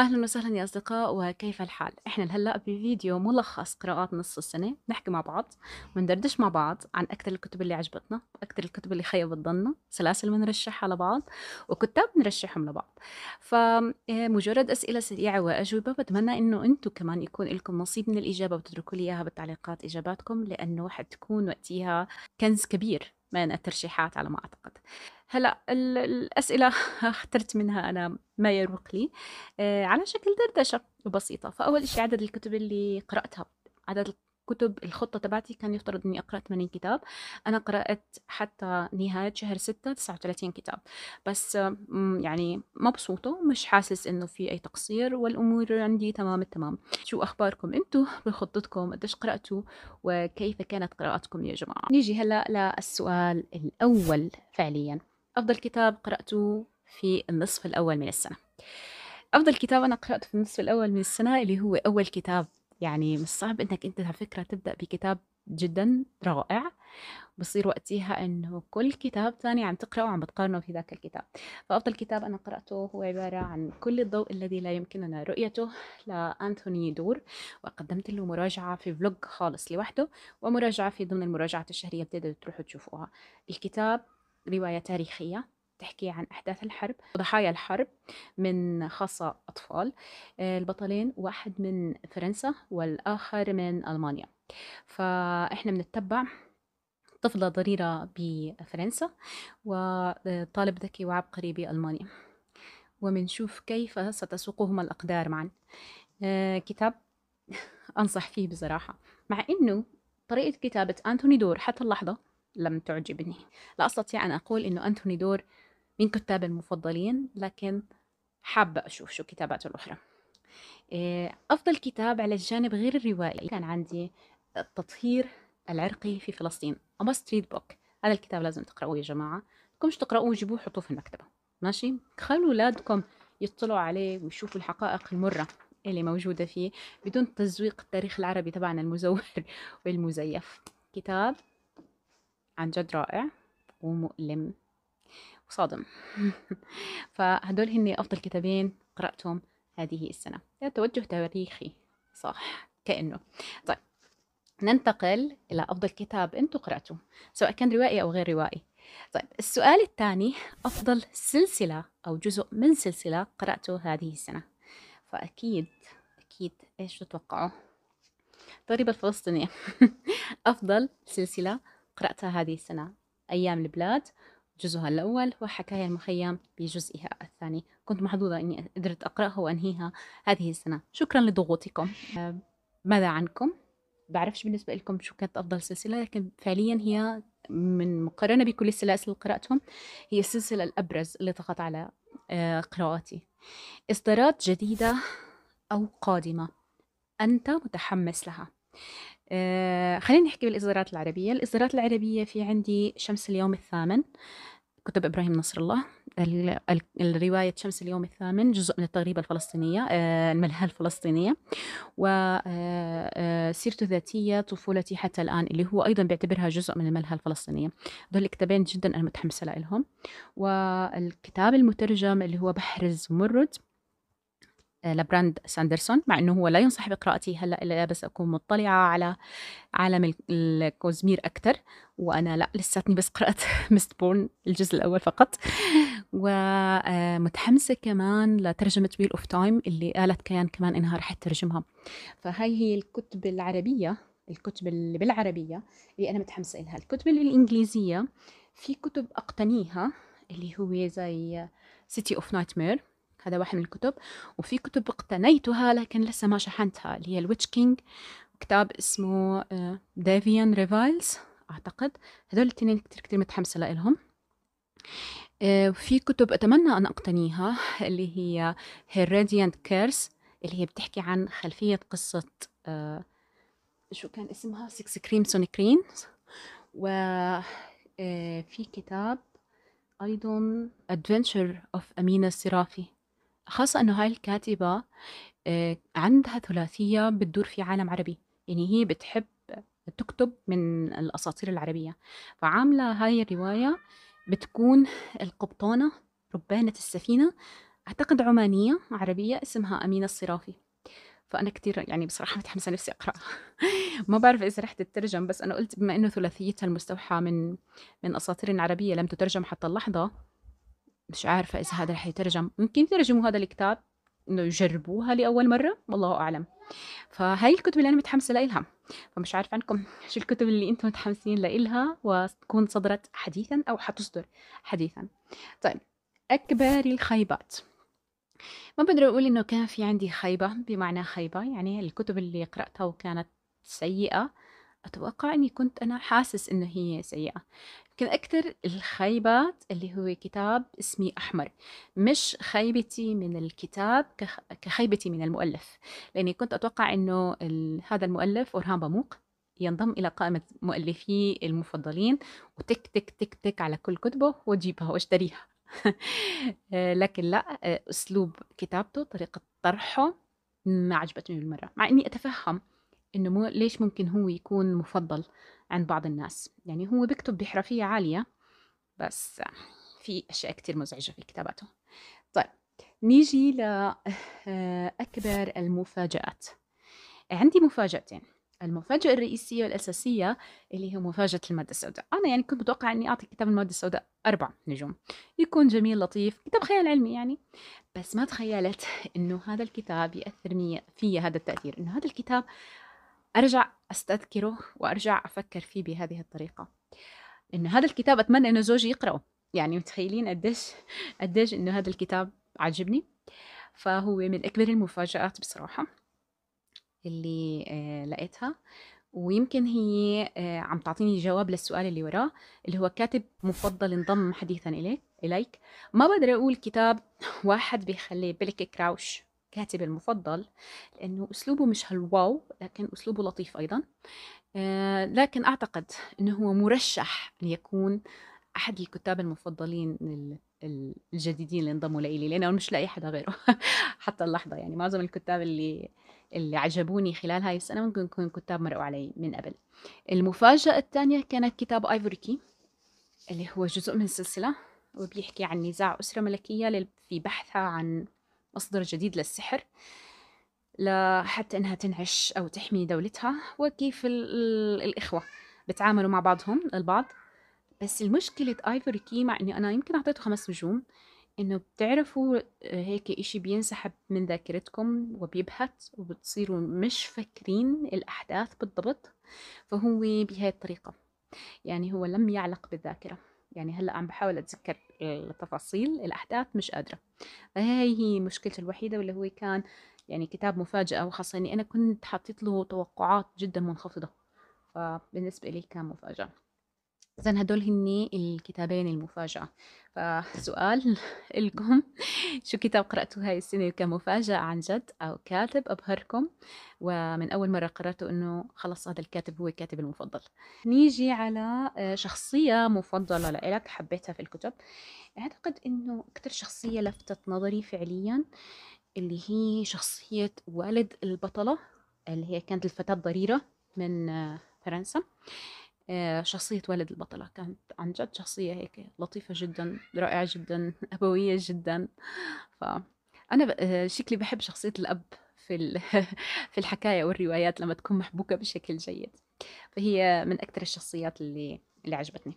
اهلا وسهلا يا اصدقاء وكيف الحال احنا هلا بفيديو ملخص قراءات نص السنه نحكي مع بعض وندردش مع بعض عن اكثر الكتب اللي عجبتنا اكثر الكتب اللي خيبت ظننا سلاسل بنرشحها لبعض وكتاب بنرشحهم لبعض فمجرد آه، اسئله سريعه واجوبه بتمنى انه انتم كمان يكون لكم نصيب من الاجابه وتتركوا لي اياها بالتعليقات اجاباتكم لانه حتكون وقتها كنز كبير من الترشيحات على ما اعتقد هلا الأسئلة اخترت منها أنا ما يروق لي آه، على شكل دردشة بسيطة فأول شيء عدد الكتب اللي قرأتها عدد كتب الخطة تبعتي كان يفترض إني أقرأ 80 كتاب أنا قرأت حتى نهاية شهر 6 39 كتاب بس يعني مبسوطة مش حاسس إنه في أي تقصير والأمور عندي تمام التمام شو أخباركم أنتو بخطتكم قديش قرأتوا وكيف كانت قراءتكم يا جماعة نيجي هلأ للسؤال الأول فعلياً أفضل كتاب قرأته في النصف الأول من السنة أفضل كتاب أنا قرأته في النصف الأول من السنة اللي هو أول كتاب يعني مش صعب إنك أنت على فكرة تبدأ بكتاب جدا رائع بصير وقتها انه كل كتاب تاني عم تقراه وعم بتقارنه في ذاك الكتاب فافضل كتاب انا قراته هو عباره عن كل الضوء الذي لا يمكننا رؤيته لانتوني دور وقدمت له مراجعه في فلوج خالص لوحده ومراجعه في ضمن المراجعات الشهريه بتقدروا تروحوا تشوفوها الكتاب رواية تاريخية تحكي عن أحداث الحرب وضحايا الحرب من خاصة أطفال آه، البطلين واحد من فرنسا والآخر من ألمانيا فإحنا بنتبع طفلة ضريرة بفرنسا وطالب ذكي وعبقري بألمانيا ومنشوف كيف ستسوقهما الأقدار معا آه، كتاب أنصح فيه بصراحة مع أنه طريقة كتابة أنتوني دور حتى اللحظة لم تعجبني لا أستطيع أن أقول أنه أنتوني دور من كتاب المفضلين لكن حابة أشوف شو كتاباته الأخرى آه، أفضل كتاب على الجانب غير الروائي كان عندي التطهير العرقي في فلسطين A must read book هذا الكتاب لازم تقرأوه يا جماعة كمش تقرأوه جيبوه حطوه في المكتبة ماشي خلوا أولادكم يطلعوا عليه ويشوفوا الحقائق المرة اللي موجودة فيه بدون تزويق التاريخ العربي تبعنا المزور والمزيف كتاب عن جد رائع ومؤلم وصادم فهدول هن أفضل كتابين قرأتهم هذه السنة توجه تاريخي صح كأنه طيب ننتقل إلى أفضل كتاب أنتم قرأتوه سواء كان روائي أو غير روائي طيب السؤال الثاني أفضل سلسلة أو جزء من سلسلة قرأته هذه السنة فأكيد أكيد إيش تتوقعوا الضريبة الفلسطينية أفضل سلسلة قرأتها هذه السنة أيام البلاد جزءها الأول وحكاية المخيم بجزئها الثاني كنت محظوظة أني قدرت أقرأها وأنهيها هذه السنة شكرا لضغوطكم آه، ماذا عنكم؟ بعرفش بالنسبة لكم شو كانت أفضل سلسلة لكن فعليا هي من مقارنة بكل السلاسل اللي قرأتهم هي السلسلة الأبرز اللي طغت على آه، قراءاتي إصدارات جديدة أو قادمة أنت متحمس لها آه، خلينا نحكي بالإصدارات العربية الإصدارات العربية في عندي شمس اليوم الثامن كتب إبراهيم نصر الله الرواية شمس اليوم الثامن جزء من التغريبة الفلسطينية آه، الملهى الفلسطينية وسيرته آه، الذاتية طفولتي حتى الآن اللي هو أيضا بيعتبرها جزء من الملهى الفلسطينية دول الكتابين جدا أنا متحمسة لهم والكتاب المترجم اللي هو بحر الزمرد آه، لبراند ساندرسون مع انه هو لا ينصح بقراءتي هلا الا بس اكون مطلعه على عالم الكوزمير اكثر وانا لا لساتني بس قرات مست بورن الجزء الاول فقط ومتحمسه آه، كمان لترجمه ويل اوف تايم اللي قالت كيان كمان انها رح تترجمها فهي هي الكتب العربيه الكتب اللي بالعربيه اللي انا متحمسه لها الكتب اللي الانجليزيه في كتب اقتنيها اللي هو زي سيتي اوف نايتمير هذا واحد من الكتب وفي كتب اقتنيتها لكن لسه ما شحنتها اللي هي الويتش كينج كتاب اسمه ديفيان آه، ريفايلز أعتقد هذول الاثنين كتير كتير متحمسة لهم آه، في كتب أتمنى أن أقتنيها اللي هي هيريديانت كيرس اللي هي بتحكي عن خلفية قصة آه، شو كان اسمها سكس كريمسون و وفي كتاب أيضا ادفنتشر اوف أمينة الصرافي خاصة إنه هاي الكاتبة آه، عندها ثلاثية بتدور في عالم عربي، يعني هي بتحب تكتب من الأساطير العربية، فعاملة هاي الرواية بتكون القبطانة رُبّانة السفينة، أعتقد عمانية عربية اسمها أمينة الصرافي، فأنا كتير يعني بصراحة متحمسة نفسي أقرأها ما بعرف إذا رح تترجم بس أنا قُلت بما إنه ثلاثيتها المستوحى من من أساطير عربية لم تترجم حتى اللحظة مش عارفة إذا هذا رح يترجم ممكن يترجموا هذا الكتاب إنه يجربوها لأول مرة والله أعلم فهاي الكتب اللي أنا متحمسة لإلها فمش عارفة عنكم شو الكتب اللي أنتم متحمسين لإلها وتكون صدرت حديثا أو حتصدر حديثا طيب أكبر الخيبات ما بقدر أقول إنه كان في عندي خيبة بمعنى خيبة يعني الكتب اللي قرأتها وكانت سيئة أتوقع إني كنت أنا حاسس إنه هي سيئة يمكن أكثر الخيبات اللي هو كتاب اسمي أحمر مش خيبتي من الكتاب كخيبتي من المؤلف لأني كنت أتوقع إنه هذا المؤلف أورهان باموق ينضم إلى قائمة مؤلفي المفضلين وتك تك تك تك على كل كتبه وأجيبها وأشتريها لكن لا أسلوب كتابته طريقة طرحه ما عجبتني بالمرة مع إني أتفهم انه مو ليش ممكن هو يكون مفضل عند بعض الناس يعني هو بيكتب بحرفية عالية بس في اشياء كتير مزعجة في كتاباته طيب نيجي لأكبر آه، المفاجآت عندي مفاجأتين المفاجأة الرئيسية والأساسية اللي هي مفاجأة المادة السوداء أنا يعني كنت بتوقع أني أعطي كتاب المادة السوداء أربع نجوم يكون جميل لطيف كتاب خيال علمي يعني بس ما تخيلت أنه هذا الكتاب يأثر فيا هذا التأثير أنه هذا الكتاب ارجع استذكره وارجع افكر فيه بهذه الطريقه انه هذا الكتاب اتمنى انه زوجي يقراه يعني متخيلين قديش قديش انه هذا الكتاب عجبني فهو من اكبر المفاجات بصراحه اللي آه، لقيتها ويمكن هي آه، عم تعطيني جواب للسؤال اللي وراه اللي هو كاتب مفضل انضم حديثا اليك اليك ما بقدر اقول كتاب واحد بيخلي بلك كراوش كاتب المفضل لأنه أسلوبه مش هالواو لكن أسلوبه لطيف أيضا آه، لكن أعتقد أنه هو مرشح أن يكون أحد الكتاب المفضلين الجديدين اللي انضموا لإلي لأنه مش لاقي حدا غيره حتى اللحظة يعني معظم الكتاب اللي اللي عجبوني خلال هاي السنة ممكن يكون كتاب مرقوا علي من قبل المفاجأة الثانية كانت كتاب آيفوريكي اللي هو جزء من سلسلة وبيحكي عن نزاع أسرة ملكية في بحثها عن مصدر جديد للسحر لحتى انها تنعش او تحمي دولتها وكيف الاخوه بتعاملوا مع بعضهم البعض بس المشكلة ايفوري كي مع اني انا يمكن اعطيته خمس نجوم انه بتعرفوا آه، هيك اشي بينسحب من ذاكرتكم وبيبهت وبتصيروا مش فاكرين الاحداث بالضبط فهو بهاي الطريقة يعني هو لم يعلق بالذاكرة يعني هلا عم بحاول اتذكر التفاصيل الاحداث مش قادره فهي هي مشكلته الوحيده واللي هو كان يعني كتاب مفاجاه وخاصه اني انا كنت حطيت له توقعات جدا منخفضه فبالنسبه لي كان مفاجاه إذا هدول هن الكتابين المفاجأة فسؤال لكم شو كتاب قرأته هاي السنة كمفاجأة عن جد أو كاتب أبهركم ومن أول مرة قررتوا أنه خلص هذا الكاتب هو الكاتب المفضل نيجي على آه، شخصية مفضلة لإلك حبيتها في الكتب أعتقد أنه أكثر شخصية لفتت نظري فعليا اللي هي شخصية والد البطلة اللي هي كانت الفتاة الضريرة من آه، فرنسا آه، شخصية ولد البطلة كانت عن جد شخصية هيك لطيفة جدا رائعة جدا أبوية جدا فأنا آه، شكلي بحب شخصية الأب في في الحكاية والروايات لما تكون محبوكة بشكل جيد فهي من أكثر الشخصيات اللي اللي عجبتني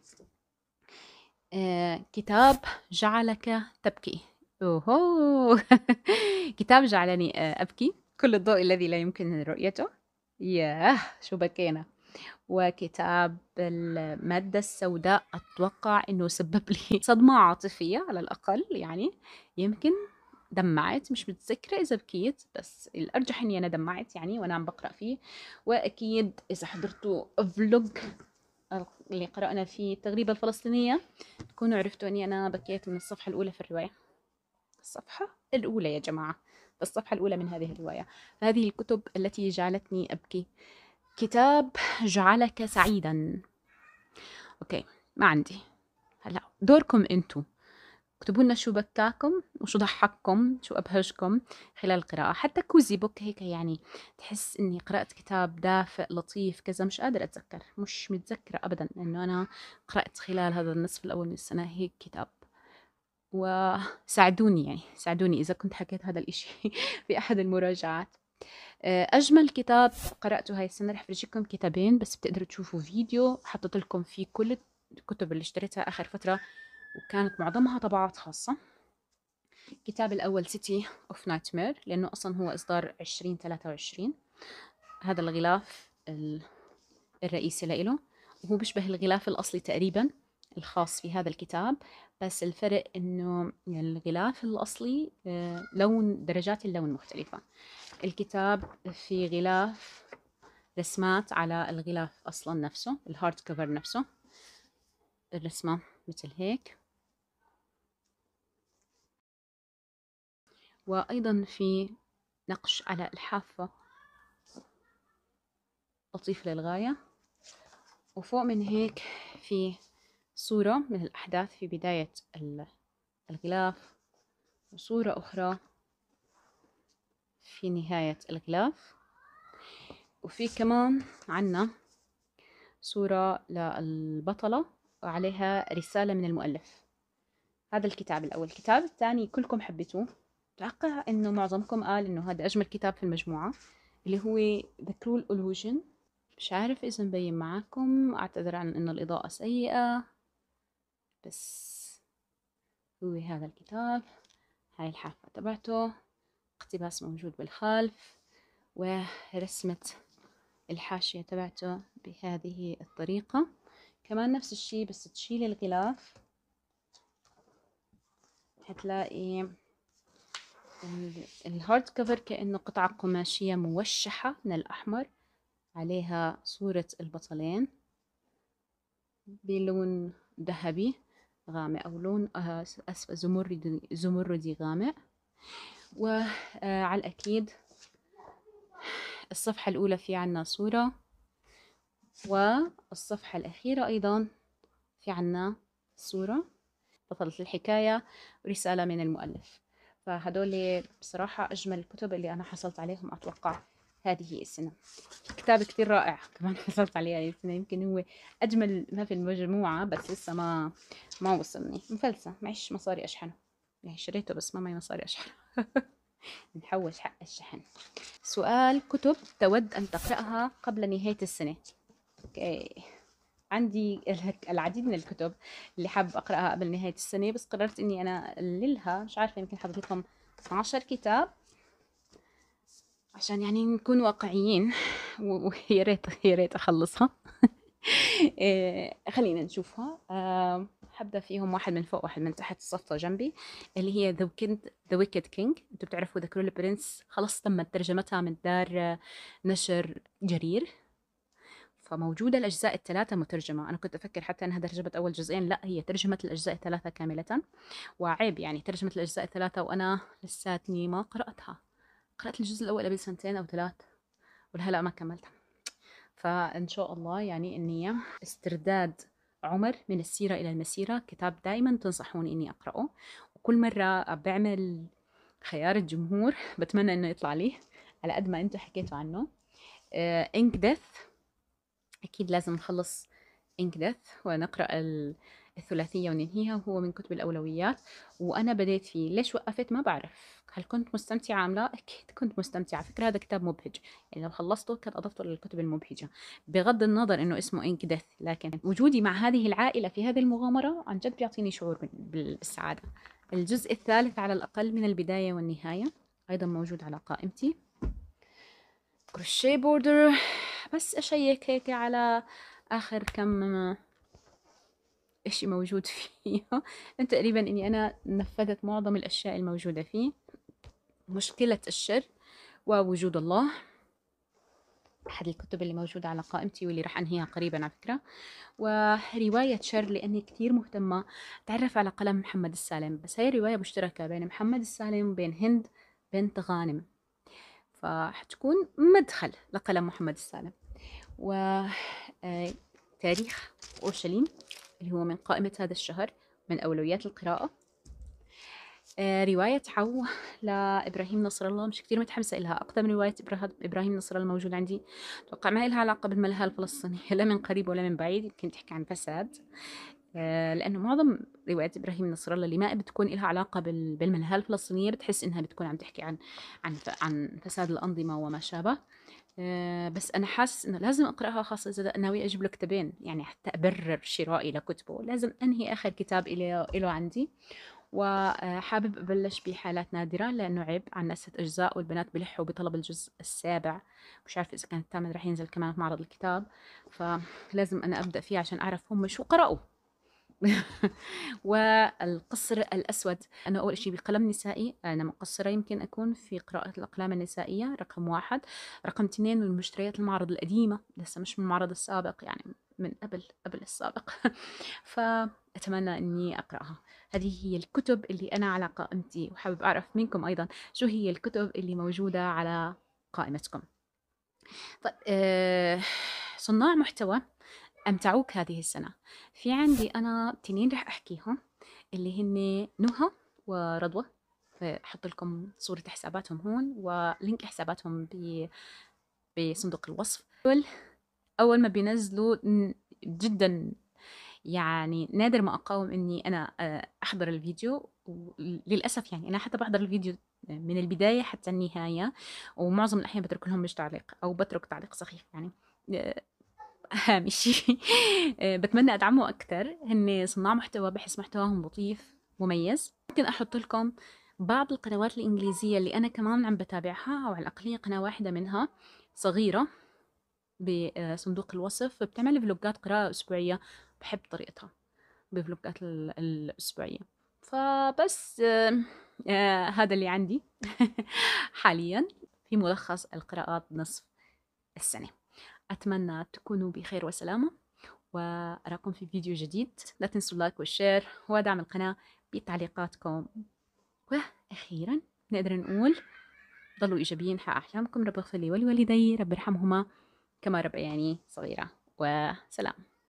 آه، كتاب جعلك تبكي أوهو كتاب جعلني أبكي كل الضوء الذي لا يمكن رؤيته ياه شو بكينا وكتاب المادة السوداء أتوقع أنه سبب لي صدمة عاطفية على الأقل يعني يمكن دمعت مش متذكرة إذا بكيت بس الأرجح أني أنا دمعت يعني وأنا عم بقرأ فيه وأكيد إذا حضرتوا فلوج اللي قرأنا فيه التغريبة الفلسطينية تكونوا عرفتوا أني أنا بكيت من الصفحة الأولى في الرواية الصفحة الأولى يا جماعة الصفحة الأولى من هذه الرواية فهذه الكتب التي جعلتني أبكي كتاب جعلك سعيدا اوكي ما عندي هلا دوركم انتو اكتبوا لنا شو بكاكم وشو ضحككم شو ابهجكم خلال القراءة حتى كوزي بوك هيك يعني تحس اني قرأت كتاب دافئ لطيف كذا مش قادرة اتذكر مش متذكرة ابدا انه انا قرأت خلال هذا النصف الاول من السنة هيك كتاب وساعدوني يعني ساعدوني اذا كنت حكيت هذا الاشي في احد المراجعات آه، اجمل كتاب قراته هاي السنه رح فرجيكم كتابين بس بتقدروا تشوفوا فيديو حطيت لكم فيه كل الكتب اللي اشتريتها اخر فتره وكانت معظمها طبعات خاصه الكتاب الاول سيتي اوف نايت مير لانه اصلا هو اصدار 2023 هذا الغلاف الرئيسي لإله وهو بيشبه الغلاف الاصلي تقريبا الخاص في هذا الكتاب بس الفرق انه يعني الغلاف الاصلي آه، لون درجات اللون مختلفة الكتاب في غلاف رسمات على الغلاف اصلا نفسه الهارد كفر نفسه الرسمة مثل هيك وايضا في نقش على الحافة لطيف للغاية وفوق من هيك في صورة من الأحداث في بداية الغلاف وصورة أخرى في نهاية الغلاف وفي كمان عنا صورة للبطلة وعليها رسالة من المؤلف هذا الكتاب الأول الكتاب الثاني كلكم حبيتوه أتوقع إنه معظمكم قال إنه هذا أجمل كتاب في المجموعة اللي هو The Cruel Illusion مش عارف إذا مبين معاكم أعتذر عن إنه الإضاءة سيئة بس هو هذا الكتاب هاي الحافة تبعته اقتباس موجود بالخلف ورسمة الحاشية تبعته بهذه الطريقة كمان نفس الشي بس تشيل الغلاف هتلاقي الهارد كفر كأنه قطعة قماشية موشحة من الأحمر عليها صورة البطلين بلون ذهبي غامق أو لون آه، أسف زمردي زمردي غامق وعلى آه، الأكيد الصفحة الأولى في عنا صورة والصفحة الأخيرة أيضا في عنا صورة بطلة الحكاية رسالة من المؤلف فهدول بصراحة أجمل الكتب اللي أنا حصلت عليهم أتوقع هذه السنة كتاب كثير رائع كمان حصلت عليه هذه السنة يمكن هو أجمل ما في المجموعة بس لسه ما ما وصلني مفلسة معيش مصاري أشحنه يعني شريته بس ما معي مصاري أشحنه نحوش حق الشحن سؤال كتب تود أن تقرأها قبل نهاية السنة أوكي. عندي العديد من الكتب اللي حاب أقرأها قبل نهاية السنة بس قررت إني أنا أقللها مش عارفة يمكن حضرتكم 12 كتاب عشان يعني نكون واقعيين ويا ريت يا ريت اخلصها آه، خلينا نشوفها آه، حبدا فيهم واحد من فوق واحد من تحت الصفطة جنبي اللي هي ذا ويكند ذا ويكد كينج انتم بتعرفوا ذا كرول برنس خلاص تمت ترجمتها من دار آه، نشر جرير فموجودة الأجزاء الثلاثة مترجمة أنا كنت أفكر حتى أنها ترجمت أول جزئين لا هي ترجمت الأجزاء الثلاثة كاملة وعيب يعني ترجمت الأجزاء الثلاثة وأنا لساتني ما قرأتها قرأت الجزء الأول قبل سنتين أو ثلاث ولهلا ما كملت فإن شاء الله يعني النية استرداد عمر من السيرة إلى المسيرة كتاب دائما تنصحوني إني أقرأه وكل مرة بعمل خيار الجمهور بتمنى إنه يطلع لي على قد ما أنتم حكيتوا عنه إنك ديث أكيد لازم نخلص إنك ديث ونقرأ ال... الثلاثيه وننهيها وهو من كتب الاولويات وانا بديت فيه ليش وقفت ما بعرف هل كنت مستمتعه ام لا اكيد كنت مستمتعه فكره هذا كتاب مبهج يعني لو خلصته كان اضفته للكتب المبهجه بغض النظر انه اسمه انك ديث لكن وجودي مع هذه العائله في هذه المغامره عن جد بيعطيني شعور بالسعاده الجزء الثالث على الاقل من البدايه والنهايه ايضا موجود على قائمتي كروشيه بوردر بس اشيك هيك على اخر كم إشي موجود فيها تقريبا إني أنا نفذت معظم الأشياء الموجودة فيه مشكلة الشر ووجود الله أحد الكتب اللي موجودة على قائمتي واللي راح أنهيها قريبا على فكرة ورواية شر لأني كتير مهتمة تعرف على قلم محمد السالم بس هي رواية مشتركة بين محمد السالم وبين هند بنت غانم فحتكون مدخل لقلم محمد السالم وتاريخ آه، أورشليم اللي هو من قائمة هذا الشهر من أولويات القراءة آه، رواية عو لإبراهيم نصر الله مش كتير متحمسة إلها أقدم رواية إبراهيم نصر الله موجود عندي توقع ما إلها علاقة بالملهى الفلسطينية لا من قريب ولا من بعيد يمكن تحكي عن فساد آه، لأنه معظم روايات إبراهيم نصر الله اللي ما بتكون إلها علاقة بالملهى الفلسطينية بتحس إنها بتكون عم تحكي عن عن عن فساد الأنظمة وما شابه آه، بس انا حاسس انه لازم اقراها خاصه اذا ناوي اجيب له كتابين يعني حتى ابرر شرائي لكتبه لازم انهي اخر كتاب إليه إله عندي وحابب ابلش بحالات نادره لانه عيب عنا ست اجزاء والبنات بلحوا بطلب الجزء السابع مش عارفه اذا كان الثامن رح ينزل كمان في معرض الكتاب فلازم انا ابدا فيه عشان اعرف هم شو قرأوا والقصر الأسود أنا أول شيء بقلم نسائي أنا مقصرة يمكن أكون في قراءة الأقلام النسائية رقم واحد رقم اثنين من مشتريات المعرض القديمة لسه مش من المعرض السابق يعني من قبل قبل السابق فأتمنى أني أقرأها هذه هي الكتب اللي أنا على قائمتي وحابب أعرف منكم أيضا شو هي الكتب اللي موجودة على قائمتكم طيب آه صناع محتوى أمتعوك هذه السنة في عندي أنا تنين رح أحكيهم اللي هن نهى ورضوى بحط لكم صورة حساباتهم هون ولينك حساباتهم ب... بصندوق الوصف دول أول ما بينزلوا جدا يعني نادر ما أقاوم إني أنا آه، أحضر الفيديو للأسف يعني أنا حتى بحضر الفيديو من البداية حتى النهاية ومعظم الأحيان بترك لهم مش تعليق أو بترك تعليق سخيف يعني آه، هامشي آه، بتمنى ادعمه اكثر هن صناع محتوى بحس محتواهم لطيف مميز ممكن احط لكم بعض القنوات الانجليزيه اللي انا كمان عم بتابعها او على الاقل قناه واحده منها صغيره بصندوق آه، الوصف بتعمل فلوجات قراءه اسبوعيه بحب طريقتها بفلوجات الاسبوعيه فبس آه،, آه هذا اللي عندي حاليا في ملخص القراءات نصف السنه أتمنى تكونوا بخير وسلامة وأراكم في فيديو جديد لا تنسوا اللايك والشير ودعم القناة بتعليقاتكم وأخيرا نقدر نقول ضلوا إيجابيين حق أحلامكم رب اغفر لي ولوالدي رب ارحمهما كما يعني صغيرة وسلام